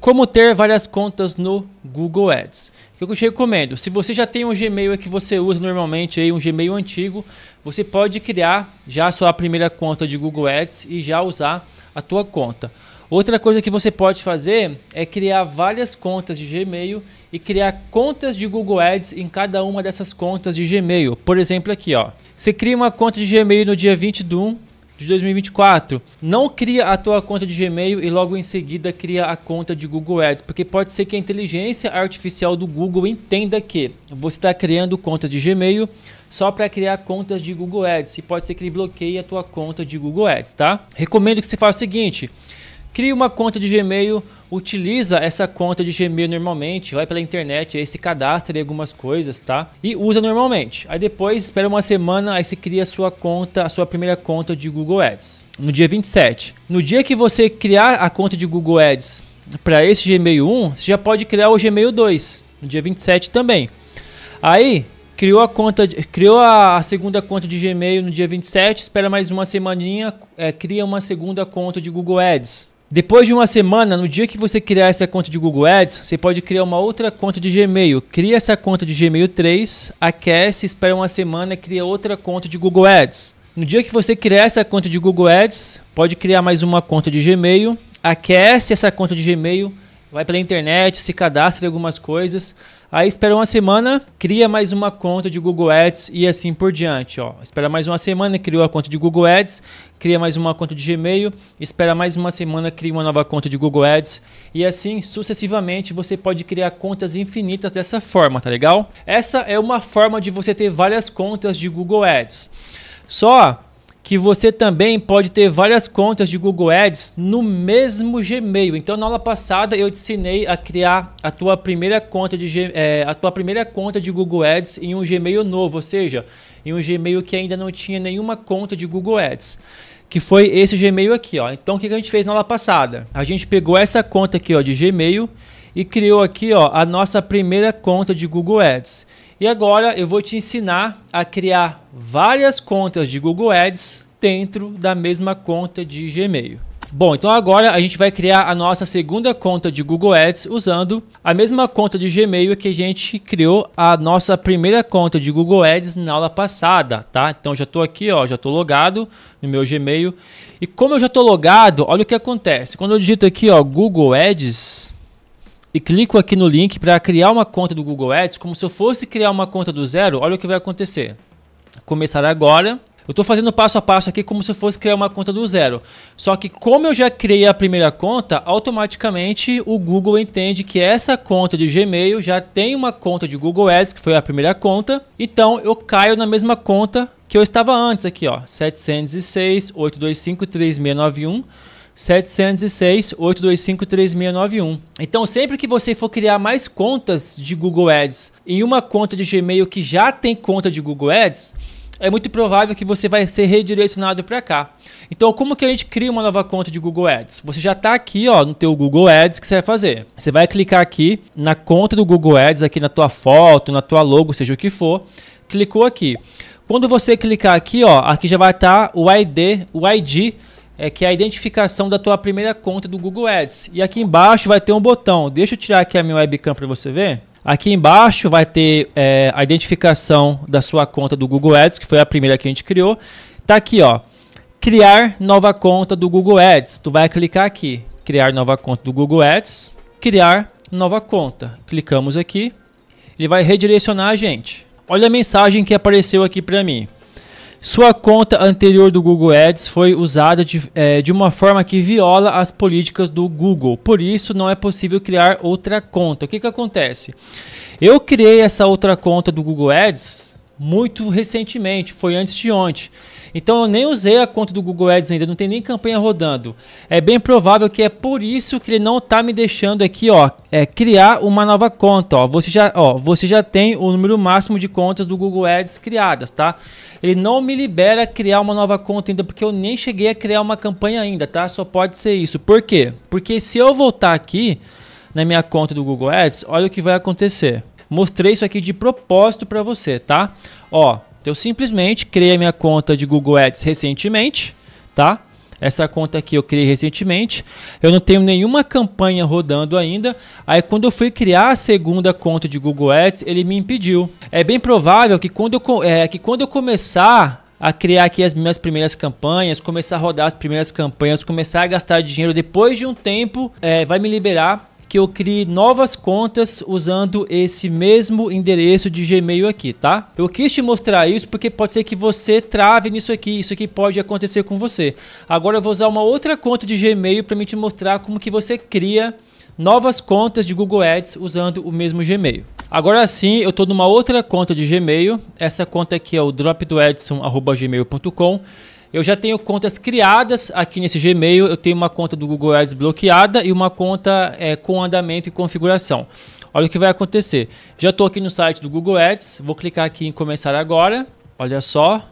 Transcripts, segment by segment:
Como ter várias contas no Google Ads. O que eu te recomendo? Se você já tem um Gmail que você usa normalmente, aí, um Gmail antigo, você pode criar já a sua primeira conta de Google Ads e já usar a tua conta. Outra coisa que você pode fazer é criar várias contas de Gmail e criar contas de Google Ads em cada uma dessas contas de Gmail. Por exemplo, aqui, ó. Você cria uma conta de Gmail no dia 20 de 1 de 2024. Não cria a tua conta de Gmail e logo em seguida cria a conta de Google Ads, porque pode ser que a inteligência artificial do Google entenda que você está criando conta de Gmail só para criar contas de Google Ads e pode ser que ele bloqueie a tua conta de Google Ads, tá? Recomendo que você faça o seguinte: Cria uma conta de Gmail, utiliza essa conta de Gmail normalmente, vai pela internet, aí se cadastra em algumas coisas, tá? E usa normalmente. Aí depois, espera uma semana, aí se cria a sua conta, a sua primeira conta de Google Ads. No dia 27. No dia que você criar a conta de Google Ads para esse Gmail 1, você já pode criar o Gmail 2, no dia 27 também. Aí, criou a conta, criou a, segunda conta de Gmail no dia 27, espera mais uma semaninha, é, cria uma segunda conta de Google Ads. Depois de uma semana, no dia que você criar essa conta de Google Ads, você pode criar uma outra conta de Gmail. Cria essa conta de Gmail 3, aquece, espera uma semana, cria outra conta de Google Ads. No dia que você criar essa conta de Google Ads, pode criar mais uma conta de Gmail, aquece essa conta de Gmail, vai pela internet, se cadastra em algumas coisas, aí espera uma semana, cria mais uma conta de Google Ads e assim por diante, ó. Espera mais uma semana, criou a conta de Google Ads, cria mais uma conta de Gmail, espera mais uma semana, cria uma nova conta de Google Ads e assim sucessivamente você pode criar contas infinitas dessa forma, tá legal? Essa é uma forma de você ter várias contas de Google Ads. Só que você também pode ter várias contas de Google Ads no mesmo Gmail. Então, na aula passada eu te ensinei a criar a tua primeira conta de é, a tua primeira conta de Google Ads em um Gmail novo, ou seja, em um Gmail que ainda não tinha nenhuma conta de Google Ads. Que foi esse Gmail aqui, ó. Então, o que a gente fez na aula passada? A gente pegou essa conta aqui, ó, de Gmail e criou aqui, ó, a nossa primeira conta de Google Ads. E agora eu vou te ensinar a criar várias contas de Google Ads dentro da mesma conta de Gmail. Bom, então agora a gente vai criar a nossa segunda conta de Google Ads usando a mesma conta de Gmail que a gente criou a nossa primeira conta de Google Ads na aula passada, tá? Então já estou aqui, ó, já estou logado no meu Gmail. E como eu já estou logado, olha o que acontece. Quando eu digito aqui, ó, Google Ads, e clico aqui no link para criar uma conta do Google Ads, como se eu fosse criar uma conta do zero, olha o que vai acontecer. Começar agora. Eu estou fazendo passo a passo aqui como se eu fosse criar uma conta do zero. Só que como eu já criei a primeira conta, automaticamente o Google entende que essa conta de Gmail já tem uma conta de Google Ads, que foi a primeira conta. Então eu caio na mesma conta que eu estava antes aqui, ó, 706 825 3691. 706 825 3691. Então, sempre que você for criar mais contas de Google Ads em uma conta de Gmail que já tem conta de Google Ads, é muito provável que você vai ser redirecionado para cá. Então, como que a gente cria uma nova conta de Google Ads? Você já está aqui, ó, no teu Google Ads, que você vai fazer? Você vai clicar aqui na conta do Google Ads, aqui na tua foto, na tua logo, seja o que for. Clicou aqui. Quando você clicar aqui, ó, aqui já vai estar tá o ID, o ID é que é a identificação da tua primeira conta do Google Ads. E aqui embaixo vai ter um botão. Deixa eu tirar aqui a minha webcam para você ver. Aqui embaixo vai ter é, a identificação da sua conta do Google Ads, que foi a primeira que a gente criou. Tá aqui, ó. Criar nova conta do Google Ads. Tu vai clicar aqui. Criar nova conta do Google Ads. Criar nova conta. Clicamos aqui. Ele vai redirecionar a gente. Olha a mensagem que apareceu aqui para mim. Sua conta anterior do Google Ads foi usada de, é, de uma forma que viola as políticas do Google. Por isso, não é possível criar outra conta. O que, que acontece? Eu criei essa outra conta do Google Ads muito recentemente, foi antes de ontem. Então eu nem usei a conta do Google Ads ainda, não tem nem campanha rodando. É bem provável que é por isso que ele não tá me deixando aqui, ó, é criar uma nova conta, ó. Você já, ó, você já tem o número máximo de contas do Google Ads criadas, tá? Ele não me libera criar uma nova conta ainda porque eu nem cheguei a criar uma campanha ainda, tá? Só pode ser isso. Por quê? Porque se eu voltar aqui na minha conta do Google Ads, olha o que vai acontecer. Mostrei isso aqui de propósito para você, tá? Ó, eu simplesmente criei a minha conta de Google Ads recentemente, tá? Essa conta aqui eu criei recentemente. Eu não tenho nenhuma campanha rodando ainda. Aí quando eu fui criar a segunda conta de Google Ads, ele me impediu. É bem provável que quando eu, é, que quando eu começar a criar aqui as minhas primeiras campanhas, começar a rodar as primeiras campanhas, começar a gastar dinheiro depois de um tempo, é, vai me liberar que eu crie novas contas usando esse mesmo endereço de Gmail aqui, tá? Eu quis te mostrar isso porque pode ser que você trave nisso aqui, isso aqui pode acontecer com você. Agora eu vou usar uma outra conta de Gmail para me te mostrar como que você cria novas contas de Google Ads usando o mesmo Gmail. Agora sim, eu estou numa outra conta de Gmail. Essa conta aqui é o dropdoedson.gmail.com eu já tenho contas criadas aqui nesse Gmail. Eu tenho uma conta do Google Ads bloqueada e uma conta é, com andamento e configuração. Olha o que vai acontecer. Já estou aqui no site do Google Ads. Vou clicar aqui em começar agora. Olha só.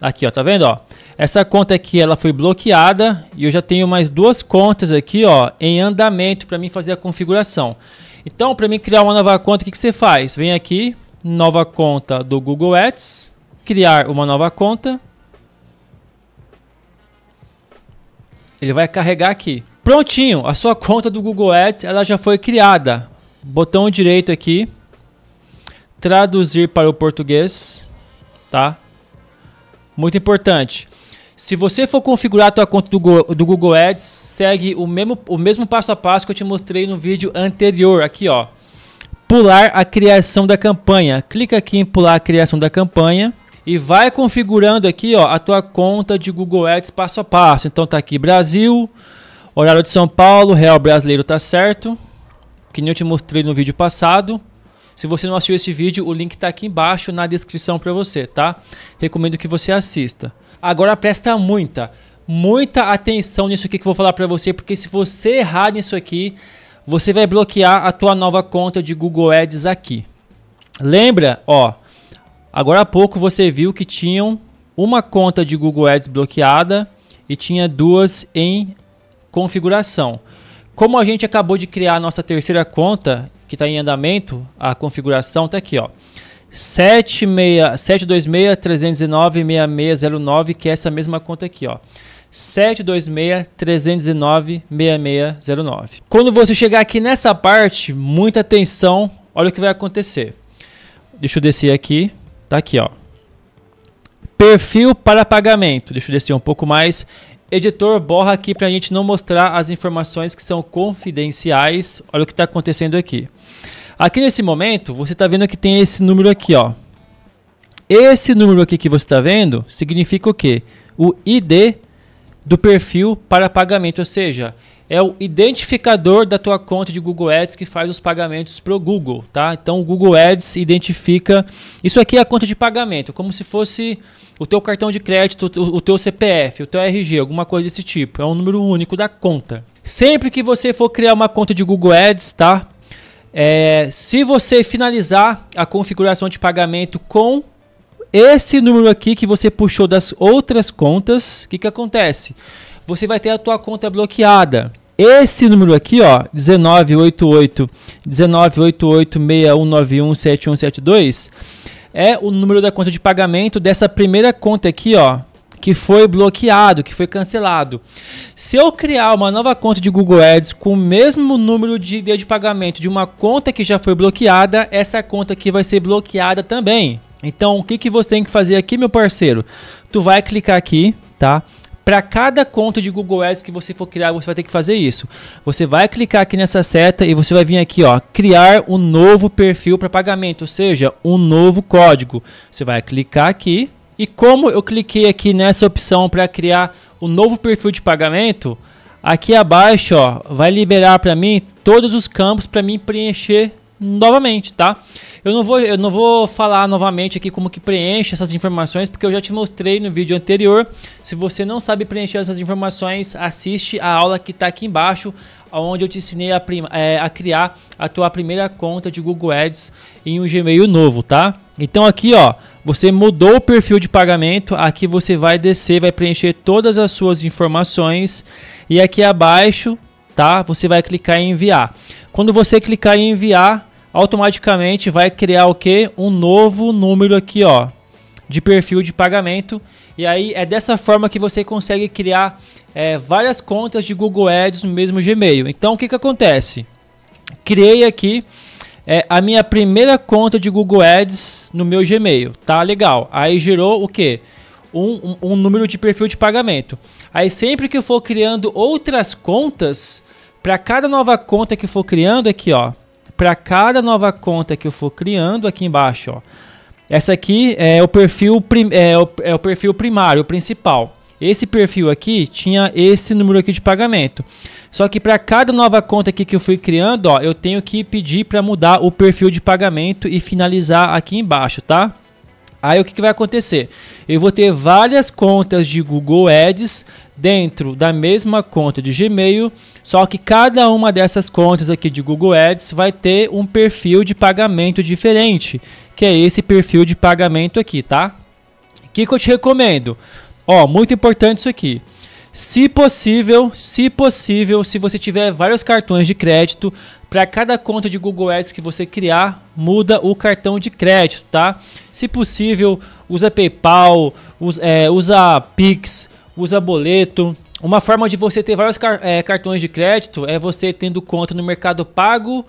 Aqui, ó, tá vendo? Ó? Essa conta aqui ela foi bloqueada e eu já tenho mais duas contas aqui ó, em andamento para mim fazer a configuração. Então, para mim criar uma nova conta, o que, que você faz? Vem aqui, nova conta do Google Ads, criar uma nova conta Ele vai carregar aqui. Prontinho, a sua conta do Google Ads ela já foi criada. Botão direito aqui, traduzir para o português, tá? Muito importante. Se você for configurar a sua conta do Google, do Google Ads, segue o mesmo, o mesmo passo a passo que eu te mostrei no vídeo anterior, aqui ó. Pular a criação da campanha. Clica aqui em pular a criação da campanha e vai configurando aqui ó, a tua conta de Google Ads passo a passo. Então tá aqui Brasil, horário de São Paulo, real brasileiro tá certo, que nem eu te mostrei no vídeo passado. Se você não assistiu esse vídeo, o link está aqui embaixo na descrição para você, tá? Recomendo que você assista. Agora presta muita, muita atenção nisso aqui que eu vou falar para você, porque se você errar nisso aqui, você vai bloquear a tua nova conta de Google Ads aqui. Lembra, ó, Agora há pouco você viu que tinham uma conta de Google Ads bloqueada e tinha duas em configuração. Como a gente acabou de criar a nossa terceira conta, que está em andamento, a configuração está aqui, ó. 726-309-6609, que é essa mesma conta aqui, ó. 726 309 6609 Quando você chegar aqui nessa parte, muita atenção, olha o que vai acontecer. Deixa eu descer aqui. Tá aqui, ó. Perfil para pagamento. Deixa eu descer um pouco mais. Editor, borra aqui para a gente não mostrar as informações que são confidenciais. Olha o que está acontecendo aqui. Aqui nesse momento, você está vendo que tem esse número aqui, ó. Esse número aqui que você está vendo significa o quê? O ID do perfil para pagamento, ou seja, é o identificador da tua conta de Google Ads que faz os pagamentos para o Google, tá? Então o Google Ads identifica. Isso aqui é a conta de pagamento, como se fosse o teu cartão de crédito, o teu CPF, o teu RG, alguma coisa desse tipo. É um número único da conta. Sempre que você for criar uma conta de Google Ads, tá? É, se você finalizar a configuração de pagamento com esse número aqui que você puxou das outras contas, o que, que acontece? Você vai ter a tua conta bloqueada. Esse número aqui, ó, 1988 198861917172 é o número da conta de pagamento dessa primeira conta aqui, ó, que foi bloqueado, que foi cancelado. Se eu criar uma nova conta de Google Ads com o mesmo número de ID de pagamento de uma conta que já foi bloqueada, essa conta aqui vai ser bloqueada também. Então, o que, que você tem que fazer aqui, meu parceiro? Tu vai clicar aqui, tá? Para cada conta de Google Ads que você for criar, você vai ter que fazer isso. Você vai clicar aqui nessa seta e você vai vir aqui, ó, criar um novo perfil para pagamento, ou seja, um novo código. Você vai clicar aqui e como eu cliquei aqui nessa opção para criar o um novo perfil de pagamento, aqui abaixo, ó, vai liberar para mim todos os campos para mim preencher novamente, tá? Eu não vou, eu não vou falar novamente aqui como que preenche essas informações, porque eu já te mostrei no vídeo anterior. Se você não sabe preencher essas informações, assiste a aula que está aqui embaixo, onde eu te ensinei a, é, a, criar a tua primeira conta de Google Ads em um Gmail novo, tá? Então aqui, ó, você mudou o perfil de pagamento, aqui você vai descer, vai preencher todas as suas informações e aqui abaixo tá? Você vai clicar em enviar. Quando você clicar em enviar, automaticamente vai criar o que? Um novo número aqui, ó, de perfil de pagamento. E aí é dessa forma que você consegue criar é, várias contas de Google Ads no mesmo Gmail. Então o que, que acontece? Criei aqui é, a minha primeira conta de Google Ads no meu Gmail, tá? Legal. Aí gerou o que? Um, um, um número de perfil de pagamento. Aí sempre que eu for criando outras contas, para cada nova conta que eu for criando aqui, ó, para cada nova conta que eu for criando aqui embaixo, ó. Essa aqui é o perfil é o, é o perfil primário, o principal. Esse perfil aqui tinha esse número aqui de pagamento. Só que para cada nova conta aqui que eu fui criando, ó, eu tenho que pedir para mudar o perfil de pagamento e finalizar aqui embaixo, tá? Aí o que, que vai acontecer? Eu vou ter várias contas de Google Ads dentro da mesma conta de Gmail, só que cada uma dessas contas aqui de Google Ads vai ter um perfil de pagamento diferente, que é esse perfil de pagamento aqui, tá? O que, que eu te recomendo? Ó, muito importante isso aqui. Se possível, se possível, se você tiver vários cartões de crédito, para cada conta de Google Ads que você criar, muda o cartão de crédito, tá? Se possível, usa PayPal, usa, é, usa Pix, usa boleto. Uma forma de você ter vários car é, cartões de crédito é você tendo conta no Mercado Pago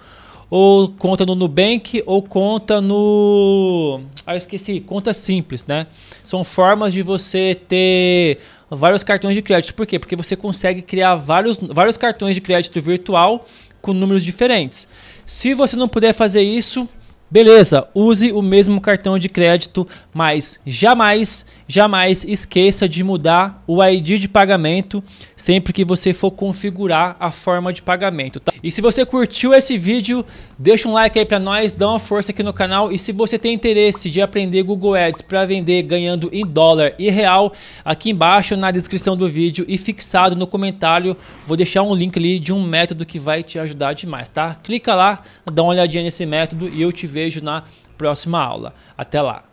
ou conta no Nubank, ou conta no. Ah, eu esqueci, conta simples, né? São formas de você ter vários cartões de crédito. Por quê? Porque você consegue criar vários, vários cartões de crédito virtual com números diferentes. Se você não puder fazer isso, Beleza, use o mesmo cartão de crédito, mas jamais, jamais esqueça de mudar o ID de pagamento sempre que você for configurar a forma de pagamento. Tá? E se você curtiu esse vídeo, deixa um like aí para nós, dá uma força aqui no canal e se você tem interesse de aprender Google Ads para vender ganhando em dólar e real, aqui embaixo na descrição do vídeo e fixado no comentário, vou deixar um link ali de um método que vai te ajudar demais, tá? Clica lá, dá uma olhadinha nesse método e eu te vejo na próxima aula. Até lá!